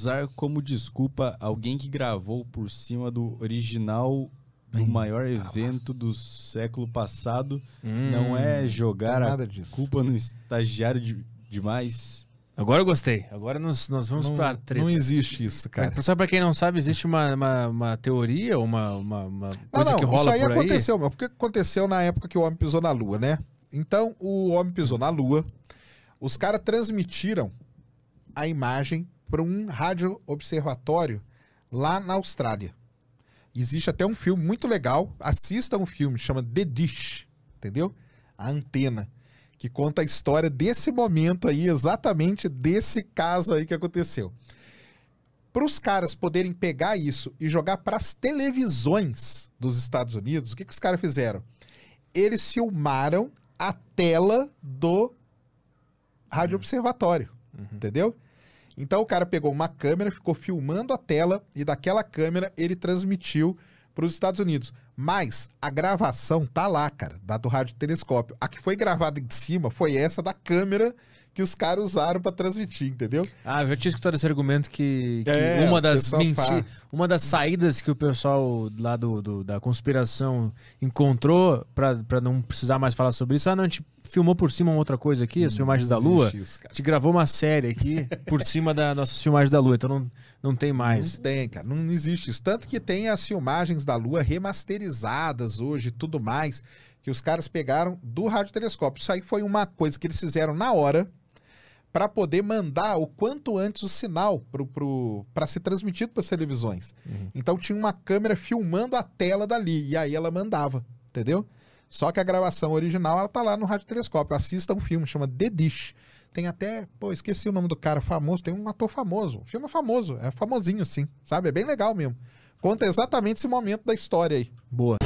usar como desculpa alguém que gravou por cima do original do maior evento do século passado hum, não é jogar a culpa no estagiário de, demais? Agora eu gostei. Agora nós, nós vamos para pra treta. Não existe isso, cara. É, só pra quem não sabe, existe uma, uma, uma teoria, uma, uma, uma coisa não, não, que rola por aí. Isso aí aconteceu, porque aconteceu na época que o homem pisou na lua, né? Então, o homem pisou na lua, os caras transmitiram a imagem para um rádio observatório lá na Austrália. Existe até um filme muito legal, assista um filme, chama The Dish, entendeu? A antena, que conta a história desse momento aí, exatamente desse caso aí que aconteceu. Para os caras poderem pegar isso e jogar para as televisões dos Estados Unidos, o que, que os caras fizeram? Eles filmaram a tela do Rádio uhum. Observatório, uhum. entendeu? Então o cara pegou uma câmera, ficou filmando a tela e daquela câmera ele transmitiu para os Estados Unidos. Mas a gravação tá lá, cara, da do radiotelescópio. A que foi gravada em cima foi essa da câmera que os caras usaram para transmitir, entendeu? Ah, eu já tinha escutado esse argumento que, que é, uma das menti, uma das saídas que o pessoal lá do, do da conspiração encontrou para não precisar mais falar sobre isso, ah, não, a gente filmou por cima uma outra coisa aqui, as hum, filmagens da Lua. Isso, te gravou uma série aqui por cima das nossas filmagens da Lua, então não, não tem mais. Não tem, cara, não existe isso. Tanto que tem as filmagens da Lua remasterizadas hoje tudo mais, que os caras pegaram do radiotelescópio. Isso aí foi uma coisa que eles fizeram na hora para poder mandar o quanto antes o sinal para ser transmitido para as televisões. Uhum. Então tinha uma câmera filmando a tela dali, e aí ela mandava, entendeu? Só que a gravação original ela tá lá no radiotelescópio. Assista um filme, chama The Dish. Tem até, pô, esqueci o nome do cara famoso, tem um ator famoso. O filme é famoso, é famosinho assim, sabe? É bem legal mesmo. Conta exatamente esse momento da história aí. Boa.